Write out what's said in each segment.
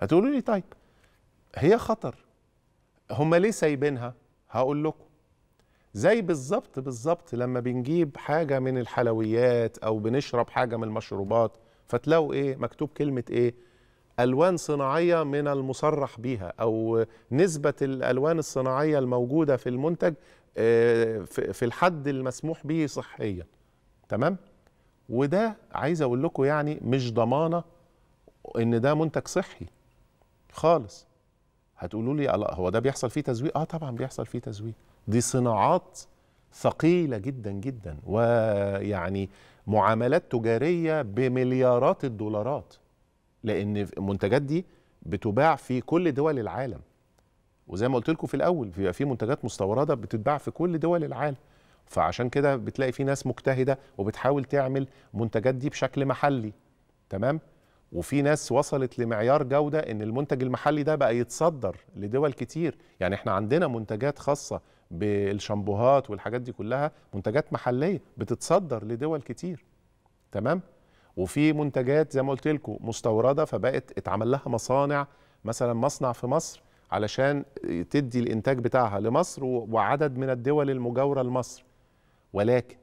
هتقولوا لي طيب هي خطر هم ليه سايبينها هقول لكم زي بالظبط بالظبط لما بنجيب حاجه من الحلويات او بنشرب حاجه من المشروبات فتلاقوا ايه مكتوب كلمه ايه الوان صناعيه من المصرح بيها او نسبه الالوان الصناعيه الموجوده في المنتج آه، في الحد المسموح به صحيا تمام وده عايز اقول لكم يعني مش ضمانه ان ده منتج صحي خالص هتقولوا لي هو ده بيحصل فيه تزويق اه طبعا بيحصل فيه تزويق دي صناعات ثقيله جدا جدا ويعني معاملات تجاريه بمليارات الدولارات لان المنتجات دي بتباع في كل دول العالم وزي ما قلت لكم في الاول بيبقى في منتجات مستورده بتتباع في كل دول العالم فعشان كده بتلاقي في ناس مجتهده وبتحاول تعمل منتجات دي بشكل محلي تمام وفي ناس وصلت لمعيار جودة إن المنتج المحلي ده بقى يتصدر لدول كتير يعني إحنا عندنا منتجات خاصة بالشامبوهات والحاجات دي كلها منتجات محلية بتتصدر لدول كتير تمام وفي منتجات زي ما قلت لكم مستورده فبقت اتعمل لها مصانع مثلا مصنع في مصر علشان تدي الانتاج بتاعها لمصر وعدد من الدول المجاوره لمصر ولكن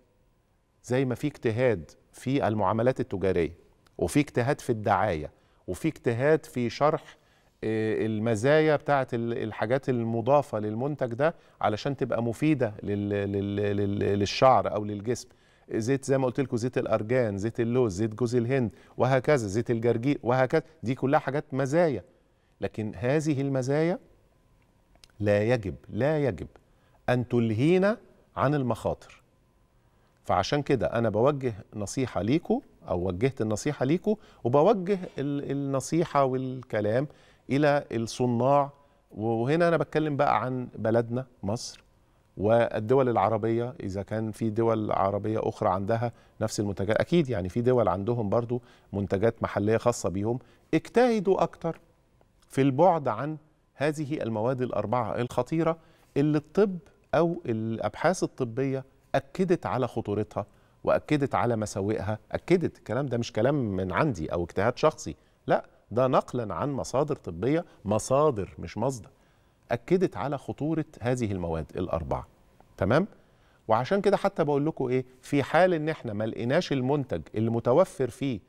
زي ما في اجتهاد في المعاملات التجاريه وفي اجتهاد في الدعايه وفي اجتهاد في شرح آه، المزايا بتاعه الحاجات المضافه للمنتج ده علشان تبقى مفيده للشعر او للجسم زيت زي ما قلت لكم زيت الارجان زيت اللوز زيت جوز الهند وهكذا زيت الجرجير وهكذا دي كلها حاجات مزايا لكن هذه المزايا لا يجب لا يجب ان تلهينا عن المخاطر فعشان كده انا بوجه نصيحه ليكم أو وجهت النصيحة ليكم وبوجه النصيحة والكلام إلى الصناع وهنا أنا بتكلم بقى عن بلدنا مصر والدول العربية إذا كان في دول عربية أخرى عندها نفس المنتجات أكيد يعني في دول عندهم برضو منتجات محلية خاصة بيهم اجتهدوا أكتر في البعد عن هذه المواد الأربعة الخطيرة اللي الطب أو الأبحاث الطبية أكدت على خطورتها واكدت على مساوئها اكدت الكلام ده مش كلام من عندي او اجتهاد شخصي لا ده نقلا عن مصادر طبيه مصادر مش مصدر اكدت على خطوره هذه المواد الاربعه تمام وعشان كده حتى بقول لكم ايه في حال ان احنا ما لقيناش المنتج اللي متوفر فيه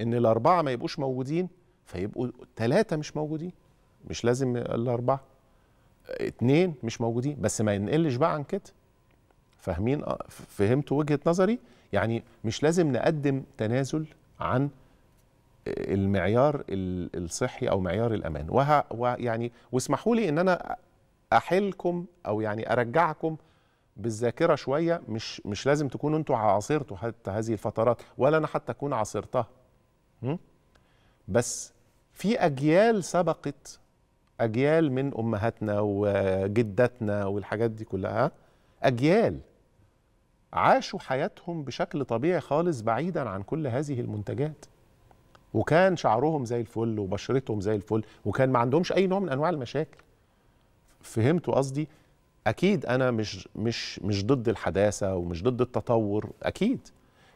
ان الاربعه ما يبقوش موجودين فيبقوا ثلاثه مش موجودين مش لازم الاربعه اتنين مش موجودين بس ما ينقلش بقى عن كده فاهمين آه، فهمتوا وجهه نظري يعني مش لازم نقدم تنازل عن آه، المعيار الصحي او معيار الامان وه... ويعني واسمحوا لي ان انا احلكم او يعني ارجعكم بالذاكره شويه مش مش لازم تكونوا انتوا عاصرتوا حتى هذه الفترات ولا انا حتى اكون عاصرتها بس في اجيال سبقت اجيال من امهاتنا وجداتنا والحاجات دي كلها اجيال عاشوا حياتهم بشكل طبيعي خالص بعيدا عن كل هذه المنتجات وكان شعرهم زي الفل وبشرتهم زي الفل وكان ما عندهمش اي نوع من انواع المشاكل فهمتوا قصدي اكيد انا مش مش مش ضد الحداثه ومش ضد التطور اكيد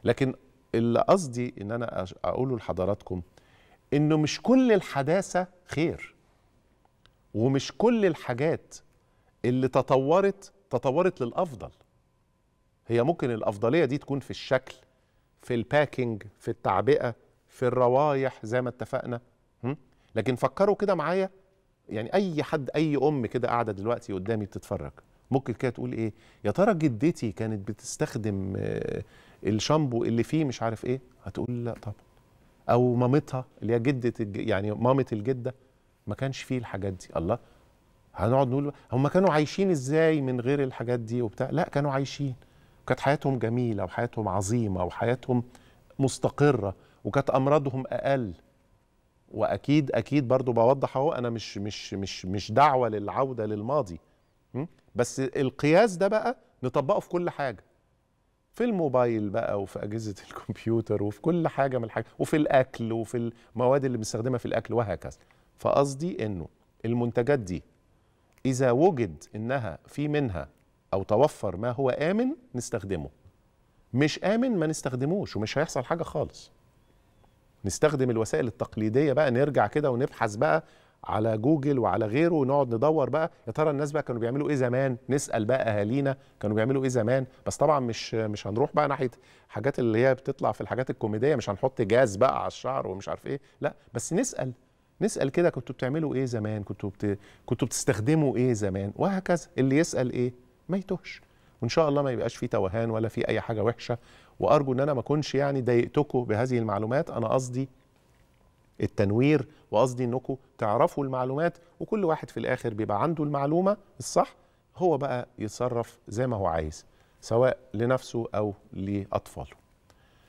لكن اللي قصدي ان انا اقوله لحضراتكم انه مش كل الحداثه خير ومش كل الحاجات اللي تطورت تطورت للافضل هي ممكن الافضليه دي تكون في الشكل في الباكينج في التعبئه في الروايح زي ما اتفقنا لكن فكروا كده معايا يعني اي حد اي ام كده قاعده دلوقتي قدامي بتتفرج ممكن كده تقول ايه يا ترى جدتي كانت بتستخدم آه، الشامبو اللي فيه مش عارف ايه هتقول لا طبعا او مامتها اللي هي جده الج... يعني مامه الجده ما كانش فيه الحاجات دي الله هنقعد نقول هم كانوا عايشين ازاي من غير الحاجات دي وبتاع لا كانوا عايشين وكانت حياتهم جميلة وحياتهم عظيمة وحياتهم مستقرة وكانت أمراضهم أقل وأكيد أكيد برضو بوضح أهو أنا مش مش مش مش دعوة للعودة للماضي بس القياس ده بقى نطبقه في كل حاجة في الموبايل بقى وفي أجهزة الكمبيوتر وفي كل حاجة من الحاجات وفي الأكل وفي المواد اللي بنستخدمها في الأكل وهكذا فقصدي إنه المنتجات دي إذا وجد إنها في منها او توفر ما هو امن نستخدمه مش امن ما نستخدموش ومش هيحصل حاجه خالص نستخدم الوسائل التقليديه بقى نرجع كده ونبحث بقى على جوجل وعلى غيره ونقعد ندور بقى يا ترى الناس بقى كانوا بيعملوا ايه زمان نسال بقى اهالينا كانوا بيعملوا ايه زمان بس طبعا مش مش هنروح بقى ناحيه حاجات اللي هي بتطلع في الحاجات الكوميديه مش هنحط جاز بقى على الشعر ومش عارف ايه لا بس نسال نسال كده كنتوا بتعملوا ايه زمان كنتوا بت... كنتوا بتستخدموا ايه زمان وهكذا اللي يسال ايه ما يتوهش وان شاء الله ما يبقاش في توهان ولا في اي حاجه وحشه وارجو ان انا ما اكونش يعني ضايقتكم بهذه المعلومات انا قصدي التنوير وقصدي انكم تعرفوا المعلومات وكل واحد في الاخر بيبقى عنده المعلومه الصح هو بقى يتصرف زي ما هو عايز سواء لنفسه او لاطفاله